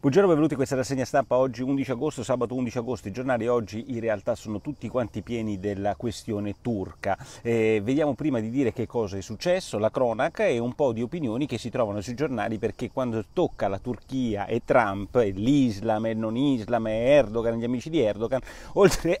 Buongiorno, benvenuti a questa rassegna stampa oggi 11 agosto, sabato 11 agosto, i giornali oggi in realtà sono tutti quanti pieni della questione turca. Eh, vediamo prima di dire che cosa è successo, la cronaca e un po' di opinioni che si trovano sui giornali perché quando tocca la Turchia e Trump, e l'Islam e non Islam e Erdogan, gli amici di Erdogan, oltre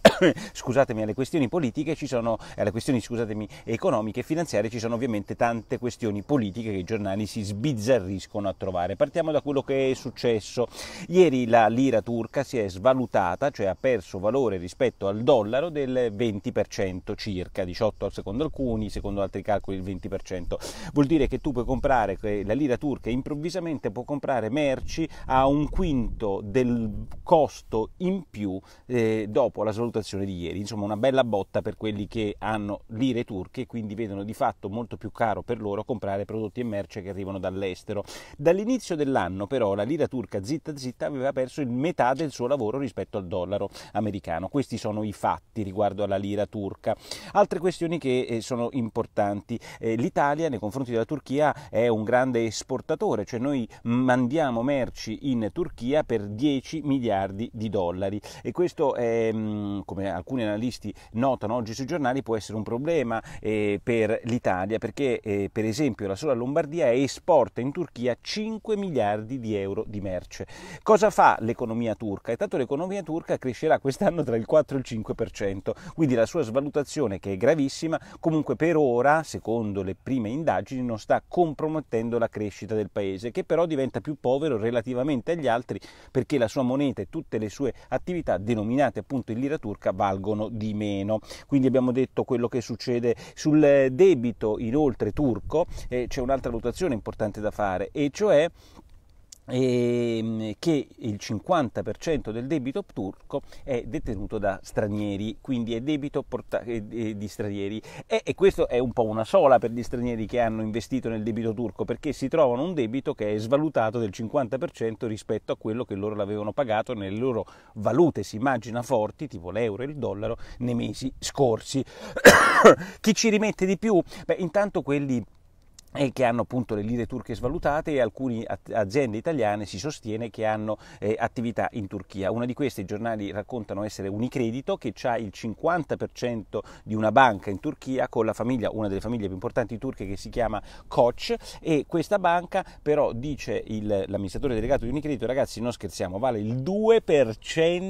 scusatemi, alle questioni politiche ci sono, alle questioni scusatemi, economiche e finanziarie ci sono ovviamente tante questioni politiche che i giornali si sbizzarriscono a trovare. Partiamo da quello che è successo Ieri la lira turca si è svalutata, cioè ha perso valore rispetto al dollaro del 20% circa, 18 secondo alcuni, secondo altri calcoli il 20%. Vuol dire che tu puoi comprare, la lira turca improvvisamente può comprare merci a un quinto del costo in più eh, dopo la svalutazione di ieri. Insomma una bella botta per quelli che hanno lire turche e quindi vedono di fatto molto più caro per loro comprare prodotti e merce che arrivano dall'estero. Dall'inizio dell'anno però la lira turca zitta zitta zitta aveva perso il metà del suo lavoro rispetto al dollaro americano. Questi sono i fatti riguardo alla lira turca. Altre questioni che eh, sono importanti. Eh, L'Italia nei confronti della Turchia è un grande esportatore, cioè noi mandiamo merci in Turchia per 10 miliardi di dollari e questo è, mm, come alcuni analisti notano oggi sui giornali, può essere un problema eh, per l'Italia perché per esempio la sola Lombardia esporta in Turchia 5 miliardi di euro di merce. Cosa fa l'economia turca? Intanto l'economia turca crescerà quest'anno tra il 4 e il 5%, quindi la sua svalutazione, che è gravissima, comunque per ora, secondo le prime indagini, non sta compromettendo la crescita del paese, che però diventa più povero relativamente agli altri perché la sua moneta e tutte le sue attività denominate appunto in lira turca valgono di meno. Quindi abbiamo detto quello che succede sul debito inoltre turco, eh, c'è un'altra valutazione importante da fare e cioè Ehm, che il 50% del debito turco è detenuto da stranieri, quindi è debito porta- di stranieri e, e questo è un po' una sola per gli stranieri che hanno investito nel debito turco perché si trovano un debito che è svalutato del 50% rispetto a quello che loro l'avevano pagato nelle loro valute, si immagina forti, tipo l'euro e il dollaro, nei mesi scorsi. Chi ci rimette di più? Beh, intanto quelli e che hanno appunto le lire turche svalutate e alcune aziende italiane si sostiene che hanno eh, attività in Turchia. Una di queste i giornali raccontano essere Unicredito che ha il 50% di una banca in Turchia con la famiglia, una delle famiglie più importanti turche che si chiama Koç e questa banca però dice il, l'amministratore delegato di Unicredito ragazzi non scherziamo vale il 2%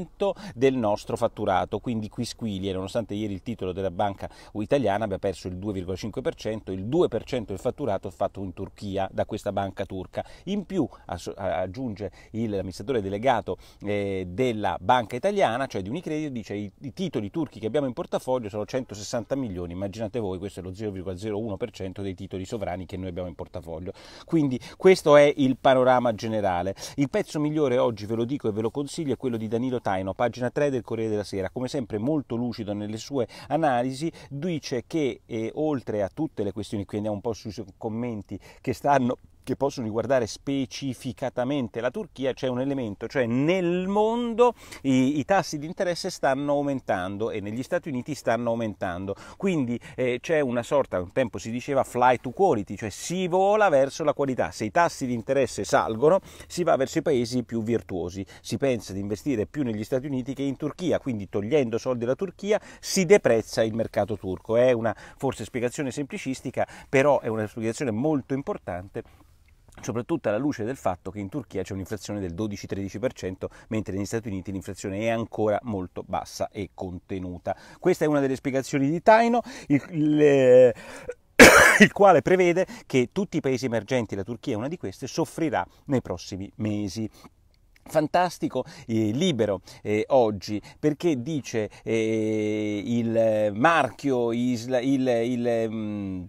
del nostro fatturato quindi qui squiglia nonostante ieri il titolo della banca italiana abbia perso il 2,5% il 2% del fatturato fatturato fatto in Turchia da questa banca turca. In più aggiunge l'amministratore delegato eh, della banca italiana, cioè di Unicredit, dice i, i titoli turchi che abbiamo in portafoglio sono 160 milioni, immaginate voi, questo è lo 0,01% dei titoli sovrani che noi abbiamo in portafoglio. Quindi questo è il panorama generale. Il pezzo migliore oggi, ve lo dico e ve lo consiglio, è quello di Danilo Taino, pagina 3 del Corriere della Sera, come sempre molto lucido nelle sue analisi, dice che eh, oltre a tutte le questioni, qui andiamo un po' su, commenti che stanno che possono riguardare specificatamente la Turchia c'è un elemento, cioè nel mondo i, i, tassi di interesse stanno aumentando e negli Stati Uniti stanno aumentando, quindi eh, c'è una sorta, un tempo si diceva fly to quality, cioè si vola verso la qualità, se i tassi di interesse salgono si va verso i paesi più virtuosi, si pensa di investire più negli Stati Uniti che in Turchia, quindi togliendo soldi alla Turchia si deprezza il mercato turco, è una forse spiegazione semplicistica, però è una spiegazione molto importante soprattutto alla luce del fatto che in Turchia c'è un'inflazione del 12-13%, mentre negli Stati Uniti l'inflazione è ancora molto bassa e contenuta. Questa è una delle spiegazioni di Taino. Il, le il quale prevede che tutti i paesi emergenti, la Turchia è una di queste, soffrirà nei prossimi mesi fantastico eh, libero eh, oggi perché dice eh, il marchio isla, il, il mh, mm,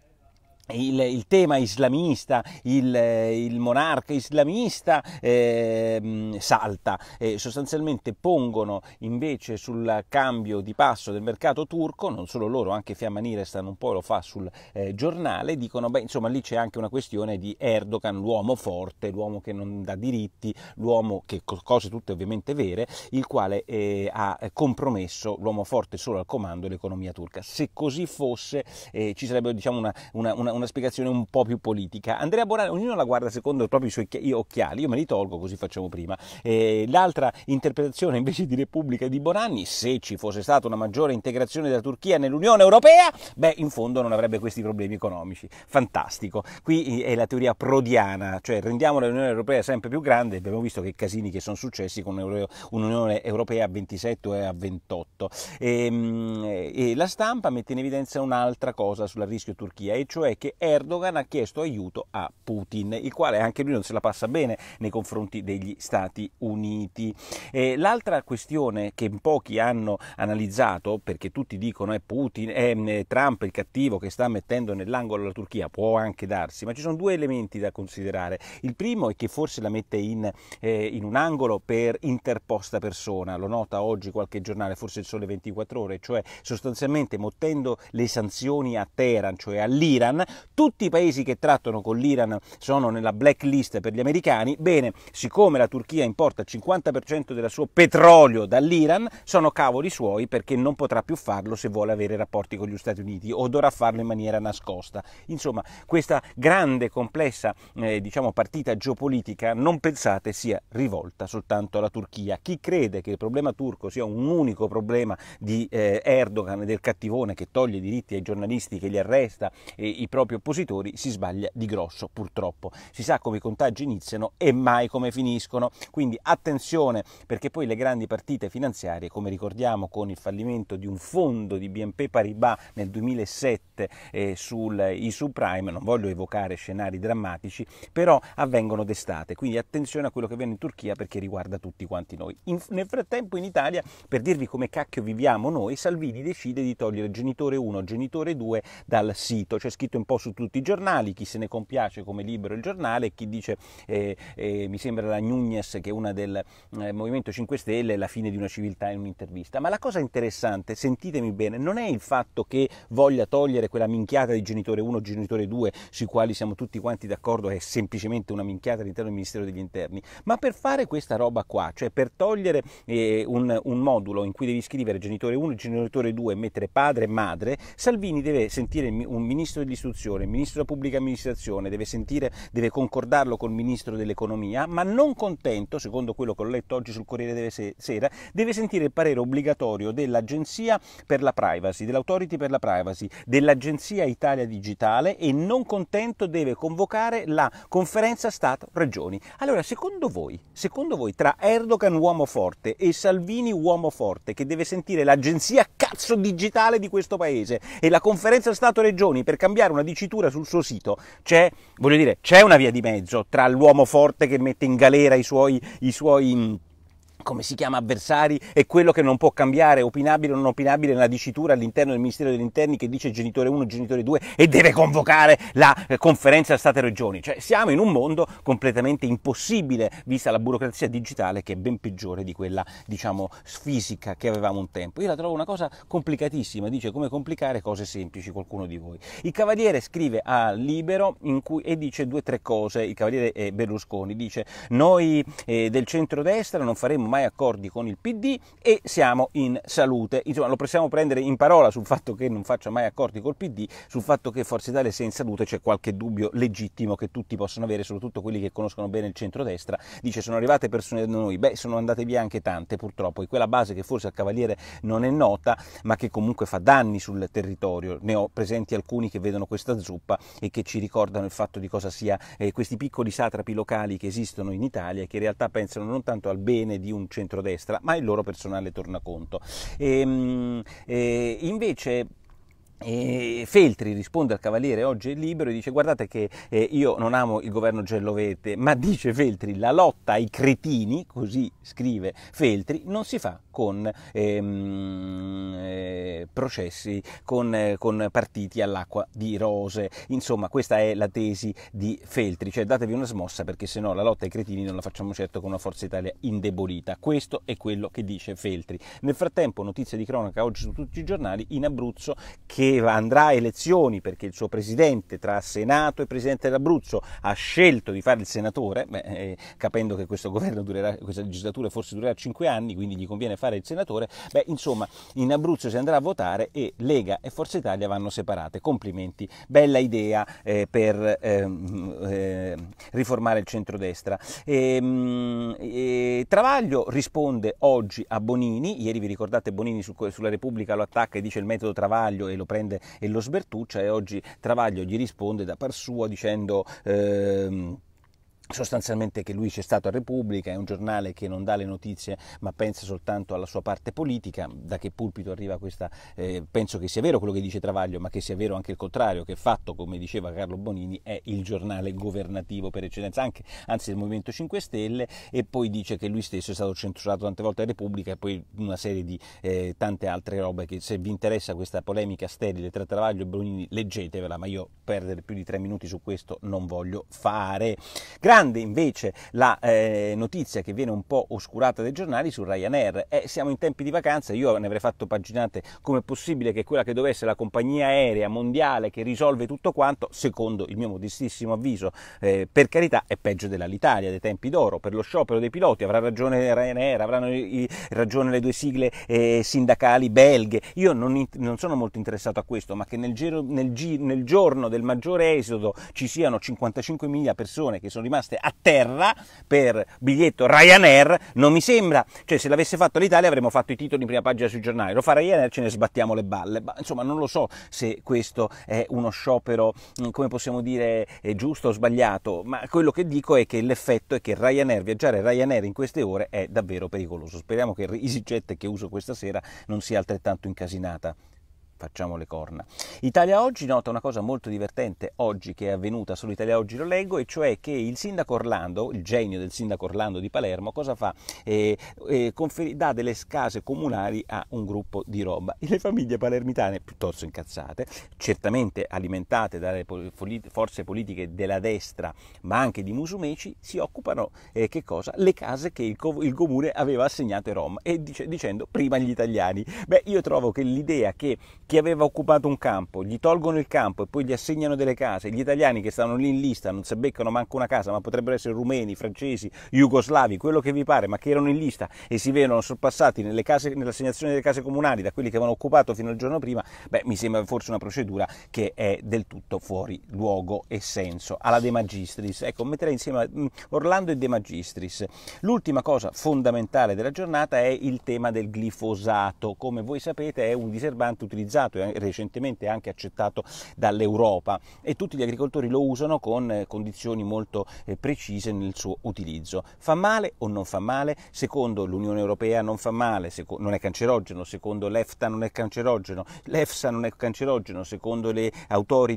il, il, tema islamista, il, il monarca islamista eh, salta. e sostanzialmente pongono invece sul cambio di passo del mercato turco, non solo loro, anche Fiamma stanno un po' lo fa sul eh, giornale, dicono beh insomma lì c'è anche una questione di Erdogan, l'uomo forte, l'uomo che non dà diritti, l'uomo che cose tutte ovviamente vere, il quale eh, ha compromesso l'uomo forte solo al comando l'economia turca. Se così fosse eh, ci sarebbe diciamo una, una, una una spiegazione un po' più politica. Andrea Borani, ognuno la guarda secondo proprio i suoi occhiali, io me li tolgo così facciamo prima. Eh, l'altra interpretazione invece di Repubblica di Bonanni, se ci fosse stata una maggiore integrazione della Turchia nell'Unione Europea, beh, in fondo non avrebbe questi problemi economici. Fantastico. Qui eh, è la teoria prodiana, cioè rendiamo l'Unione Europea sempre più grande, abbiamo visto che casini che sono successi con un'Unione Europea a 27 e a 28. E, ehm, eh, e la stampa mette in evidenza un'altra cosa sul rischio Turchia, e cioè che Erdogan ha chiesto aiuto a Putin, il quale anche lui non se la passa bene nei confronti degli Stati Uniti. Eh, l'altra questione che pochi hanno analizzato, perché tutti dicono è Putin, mm, è Trump il cattivo che sta mettendo nell'angolo la Turchia, può anche darsi, ma ci sono due elementi da considerare. Il primo è che forse la mette in, eh, in un angolo per interposta persona, lo nota oggi qualche giornale, forse il Sole 24 Ore, cioè sostanzialmente mettendo le sanzioni a Teheran, cioè all'Iran, tutti i paesi che trattano con l'Iran sono nella blacklist per gli americani. Bene, siccome la Turchia importa il 50% del suo petrolio dall'Iran, sono cavoli suoi perché non potrà più farlo se vuole avere rapporti con gli Stati Uniti o dovrà farlo in maniera nascosta. Insomma, questa grande, complessa eh, diciamo, partita geopolitica non pensate sia rivolta soltanto alla Turchia. Chi crede che il problema turco sia un unico problema di eh, Erdogan e del cattivone che toglie i diritti ai giornalisti, che li arresta, e i propri propri oppositori si sbaglia di grosso, purtroppo. Si sa come i contagi iniziano e mai come finiscono, quindi attenzione perché poi le grandi partite finanziarie, come ricordiamo con il fallimento di un fondo di BNP Paribas nel 2007 eh, sui subprime, non voglio evocare scenari drammatici, però avvengono d'estate, quindi attenzione a quello che avviene in Turchia perché riguarda tutti quanti noi. In, nel frattempo in Italia, per dirvi come cacchio viviamo noi, Salvini decide di togliere genitore 1, genitore 2 dal sito, c'è scritto in po' su tutti i giornali, chi se ne compiace come libero il giornale, chi dice, eh, eh, mi sembra la Nunez che è una del eh, Movimento 5 Stelle, la fine di una civiltà in un'intervista. Ma la cosa interessante, sentitemi bene, non è il fatto che voglia togliere quella minchiata di genitore 1 genitore 2, sui quali siamo tutti quanti d'accordo, è semplicemente una minchiata all'interno del Ministero degli Interni, ma per fare questa roba qua, cioè per togliere eh, un, un modulo in cui devi scrivere genitore 1 e genitore 2 e mettere padre e madre, Salvini deve sentire un ministro dell'istruzione amministrazione, il ministro della pubblica amministrazione deve sentire, deve concordarlo col ministro dell'economia, ma non contento, secondo quello che ho letto oggi sul Corriere della Sera, deve sentire il parere obbligatorio dell'Agenzia per la Privacy, dell'Authority per la Privacy, dell'Agenzia Italia Digitale e non contento deve convocare la conferenza Stato-Regioni. Allora, secondo voi, secondo voi tra Erdogan uomo forte e Salvini uomo forte che deve sentire l'agenzia cazzo digitale di questo paese e la conferenza Stato-Regioni per cambiare una dicitura sul suo sito c'è, voglio dire, c'è una via di mezzo tra l'uomo forte che mette in galera i suoi, i suoi come si chiama avversari e quello che non può cambiare, opinabile o non opinabile, nella dicitura all'interno del Ministero degli Interni che dice genitore 1, genitore 2 e deve convocare la eh, conferenza Stato-Regioni. Cioè siamo in un mondo completamente impossibile, vista la burocrazia digitale che è ben peggiore di quella, diciamo, fisica che avevamo un tempo. Io la trovo una cosa complicatissima, dice come complicare cose semplici qualcuno di voi. Il Cavaliere scrive a Libero cui, e dice due o tre cose, il Cavaliere eh, Berlusconi dice noi eh, del centrodestra non faremo mai accordi con il PD e siamo in salute. Insomma, lo possiamo prendere in parola sul fatto che non faccia mai accordi col PD, sul fatto che Forza Italia sia in salute c'è qualche dubbio legittimo che tutti possono avere, soprattutto quelli che conoscono bene il centrodestra. Dice sono arrivate persone da noi, beh sono andate via anche tante purtroppo, e quella base che forse al Cavaliere non è nota, ma che comunque fa danni sul territorio. Ne ho presenti alcuni che vedono questa zuppa e che ci ricordano il fatto di cosa sia eh, questi piccoli satrapi locali che esistono in Italia e che in realtà pensano non tanto al bene di un un centrodestra, ma il loro personale tornaconto. E, ehm, e eh, invece e eh, Feltri risponde al Cavaliere oggi è libero e dice guardate che eh, io non amo il governo Gellovete, ma dice Feltri la lotta ai cretini, così scrive Feltri, non si fa con ehm, eh, processi, con, eh, con partiti all'acqua di rose. Insomma, questa è la tesi di Feltri, cioè datevi una smossa perché se no la lotta ai cretini non la facciamo certo con una Forza Italia indebolita. Questo è quello che dice Feltri. Nel frattempo, notizie di cronaca oggi su tutti i giornali, in Abruzzo che andrà a elezioni perché il suo presidente tra Senato e Presidente dell'Abruzzo ha scelto di fare il senatore, beh, eh, capendo che questo governo durerà, questa legislatura forse durerà 5 anni, quindi gli conviene fare il senatore, beh insomma in Abruzzo si andrà a votare e Lega e Forza Italia vanno separate. Complimenti, bella idea eh, per ehm, eh, riformare il centrodestra. E, ehm, e, Travaglio risponde oggi a Bonini, ieri vi ricordate Bonini su, sulla Repubblica lo attacca e dice il metodo Travaglio e lo prende e lo sbertuccia e oggi Travaglio gli risponde da par sua dicendo... Ehm, sostanzialmente che lui c'è stato a Repubblica, è un giornale che non dà le notizie ma pensa soltanto alla sua parte politica, da che pulpito arriva questa, eh, penso che sia vero quello che dice Travaglio, ma che sia vero anche il contrario, che fatto, come diceva Carlo Bonini, è il giornale governativo per eccellenza, anche, anzi del Movimento 5 Stelle, e poi dice che lui stesso è stato censurato tante volte a Repubblica e poi una serie di eh, tante altre robe che se vi interessa questa polemica sterile tra Travaglio e Bonini leggetevela, ma io perdere più di tre minuti su questo non voglio fare. Grazie! Grande invece la eh, notizia che viene un po' oscurata dai giornali su Ryanair. Eh, siamo in tempi di vacanza, io ne avrei fatto paginate come è possibile che quella che dovesse essere la compagnia aerea mondiale che risolve tutto quanto, secondo il mio modestissimo avviso, eh, per carità è peggio dell'Alitalia dei tempi d'oro, per lo sciopero dei piloti avrà ragione Ryanair, avranno i, ragione le due sigle eh, sindacali belghe. Io non, non, sono molto interessato a questo, ma che nel, giro, nel, nel giorno del maggiore esodo ci siano 55 mila persone che sono rimaste rimaste a terra per biglietto Ryanair, non mi sembra, cioè se l'avesse fatto l'Italia avremmo fatto i titoli in prima pagina sui giornali, lo fa Ryanair ce ne sbattiamo le balle, ma insomma non lo so se questo è uno sciopero, mm, come possiamo dire, giusto o sbagliato, ma quello che dico è che l'effetto è che Ryanair, viaggiare Ryanair in queste ore è davvero pericoloso, speriamo che EasyJet che uso questa sera non sia altrettanto incasinata facciamo le corna. Italia Oggi nota una cosa molto divertente oggi che è avvenuta, solo Italia Oggi lo leggo, e cioè che il sindaco Orlando, il genio del sindaco Orlando di Palermo, cosa fa? Eh, eh, conferi- dà delle case comunali a un gruppo di roba. le famiglie palermitane, piuttosto incazzate, certamente alimentate dalle poli- forze politiche della destra, ma anche di musumeci, si occupano eh, che cosa? Le case che il, co- il comune aveva assegnato ai Rom, e dice- dicendo prima gli italiani. Beh, io trovo che l'idea che chi aveva occupato un campo, gli tolgono il campo e poi gli assegnano delle case, gli italiani che stanno lì in lista, non si beccano manco una casa, ma potrebbero essere rumeni, francesi, jugoslavi, quello che vi pare, ma che erano in lista e si vedono sorpassati nelle case, nell'assegnazione delle case comunali da quelli che avevano occupato fino al giorno prima, beh, mi sembra forse una procedura che è del tutto fuori luogo e senso, alla De Magistris. Ecco, metterei insieme mm, Orlando e De Magistris. L'ultima cosa fondamentale della giornata è il tema del glifosato. Come voi sapete è un diserbante utilizzato utilizzato e recentemente anche accettato dall'Europa e tutti gli agricoltori lo usano con eh, condizioni molto eh, precise nel suo utilizzo. Fa male o non fa male? Secondo l'Unione Europea non fa male, non è cancerogeno, secondo l'EFTA non è cancerogeno, l'EFSA non è cancerogeno, secondo le autorità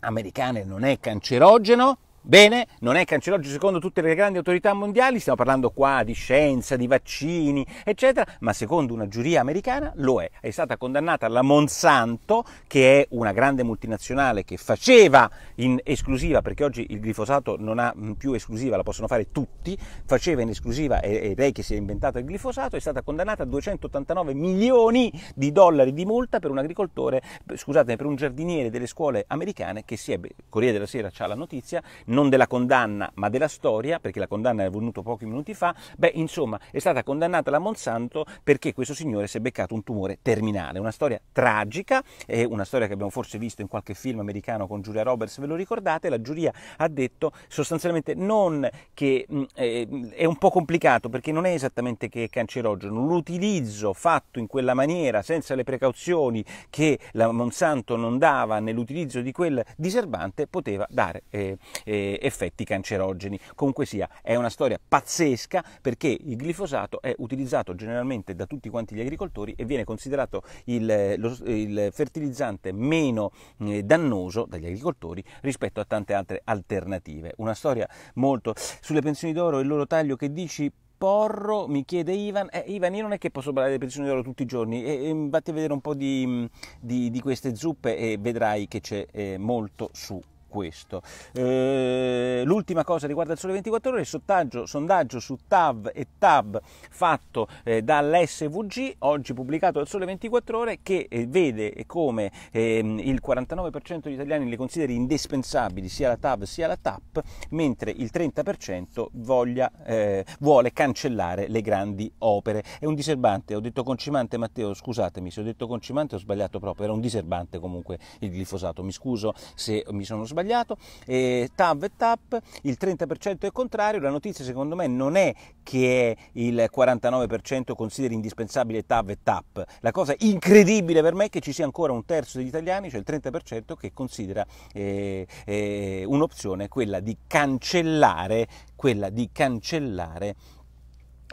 americane non è cancerogeno Bene, non è cancerogeno secondo tutte le grandi autorità mondiali, stiamo parlando qua di scienza, di vaccini, eccetera, ma secondo una giuria americana lo è. È stata condannata la Monsanto, che è una grande multinazionale che faceva in esclusiva, perché oggi il glifosato non ha mm, più esclusiva, la possono fare tutti, faceva in esclusiva e lei che si è inventato il glifosato, è stata condannata a 289 milioni di dollari di multa per un agricoltore, scusate, per un giardiniere delle scuole americane che si ebbe, Corriere della Sera c'ha la notizia, non della condanna ma della storia, perché la condanna è venuta pochi minuti fa, beh insomma è stata condannata la Monsanto perché questo signore si è beccato un tumore terminale, una storia tragica, è una storia che abbiamo forse visto in qualche film americano con Giulia Roberts, ve lo ricordate, la giuria ha detto sostanzialmente non che eh, è un po' complicato perché non è esattamente che è cancerogeno, l'utilizzo fatto in quella maniera senza le precauzioni che la Monsanto non dava nell'utilizzo di quel diserbante poteva dare eh, eh, effetti cancerogeni. Comunque sia, è una storia pazzesca perché il glifosato è utilizzato generalmente da tutti quanti gli agricoltori e viene considerato il, eh, lo, il fertilizzante meno eh, dannoso dagli agricoltori rispetto a tante altre alternative. Una storia molto sulle pensioni d'oro e il loro taglio che dici Porro mi chiede Ivan, eh, Ivan io non è che posso parlare delle pensioni d'oro tutti i giorni, e, e, vatti a vedere un po' di, di, di queste zuppe e vedrai che c'è eh, molto su questo. Eh, l'ultima cosa riguarda il Sole 24 Ore, il sondaggio, sondaggio su TAV e TAB fatto eh, dall'SVG, oggi pubblicato dal Sole 24 Ore, che eh, vede come ehm, il 49% degli italiani le consideri indispensabili sia la TAV sia la TAP, mentre il 30% voglia, eh, vuole cancellare le grandi opere. È un diserbante, ho detto concimante Matteo, scusatemi se ho detto concimante ho sbagliato proprio, era un diserbante comunque il glifosato, mi scuso se mi sono sbagliato sbagliato, eh, TAV e TAP, il 30% è contrario, la notizia secondo me non è che il 49% consideri indispensabile TAV e TAP, la cosa incredibile per me è che ci sia ancora un terzo degli italiani, cioè il 30% che considera eh, eh, un'opzione quella di cancellare, quella di cancellare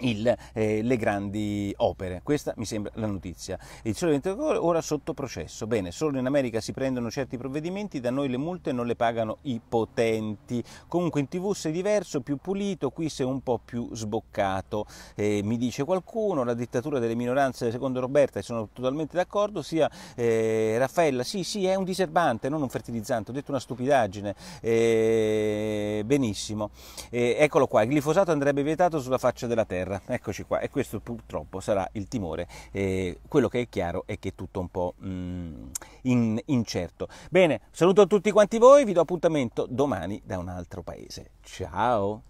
il, eh, le grandi opere. Questa mi sembra la notizia. Il Sole 24 ora sotto processo. Bene, solo in America si prendono certi provvedimenti, da noi le multe non le pagano i potenti. Comunque in TV sei diverso, più pulito, qui sei un po' più sboccato. Eh, mi dice qualcuno, la dittatura delle minoranze, secondo Roberta, e sono totalmente d'accordo, sia eh, Raffaella, sì, sì, è un diserbante, non un fertilizzante, ho detto una stupidaggine. Eh, benissimo. Eh, eccolo qua, il glifosato andrebbe vietato sulla faccia della terra terra. Eccoci qua e questo purtroppo sarà il timore. Eh, quello che è chiaro è che è tutto un po' mh, mm, in, incerto. Bene, saluto a tutti quanti voi, vi do appuntamento domani da un altro paese. Ciao!